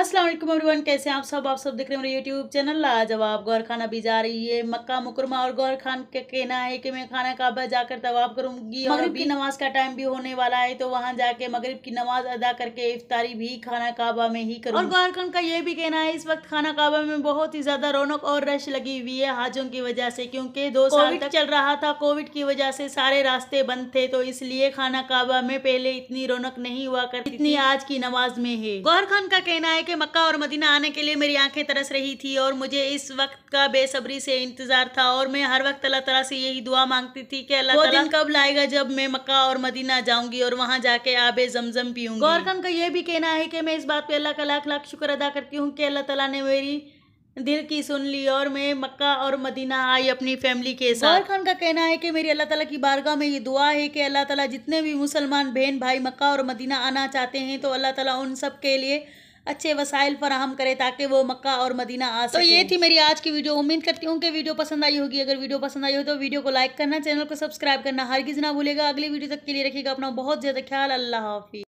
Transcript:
अस्सलाम वालेकुम एवरीवन कैसे हैं आप सब आप सब देख रहे हैं मेरे यूट्यूब चैनल आज अब आप गौर खाना भी जा रही है मक्का मुकरमा और गौर खान का कहना है कि मैं खाना काबा जाकर तवाब करूंगी मगरिब की नमाज का टाइम भी होने वाला है तो वहां जाके मगरिब की नमाज अदा करके इफ्तारी भी खाना काबा में ही करूँ और गौर खान का ये भी कहना है इस वक्त खाना काबा में बहुत ही ज्यादा रौनक और रश लगी हुई है हाजों की वजह से क्योंकि दो साल तक चल रहा था कोविड की वजह से सारे रास्ते बंद थे तो इसलिए खाना काबा में पहले इतनी रौनक नहीं हुआ करती इतनी आज की नमाज में है गौर खान का कहना है है कि मक्का और मदीना आने के लिए मेरी आंखें तरस रही थी और मुझे इस वक्त का बेसब्री से इंतजार था और मैं हर वक्त अल्लाह तला से यही दुआ मांगती थी कि अल्लाह दिन कब लाएगा जब मैं मक्का और मदीना जाऊंगी और वहां जाके आब जमजम पीऊंगी गौर का यह भी कहना है कि मैं इस बात पर अल्लाह का लाख लाख शुक्र अदा करती हूँ कि अल्लाह तला ने मेरी दिल की सुन ली और मैं मक्का और मदीना आई अपनी फैमिली के साथ गौर खान का कहना है कि मेरी अल्लाह ताला की बारगाह में ये दुआ है कि अल्लाह ताला जितने भी मुसलमान बहन भाई मक्का और मदीना आना चाहते हैं तो अल्लाह ताला उन सब के लिए अच्छे वसाइल फराहम करे ताकि वो मक्का और मदीना आ सके तो ये थी मेरी आज की वीडियो उम्मीद करती हूँ कि वीडियो पसंद आई होगी अगर वीडियो पसंद आई हो तो वीडियो को लाइक करना चैनल को सब्सक्राइब करना हर ना भूलेगा अगली वीडियो तक के लिए रखिएगा अपना बहुत ज़्यादा ख्याल अल्लाह हाफि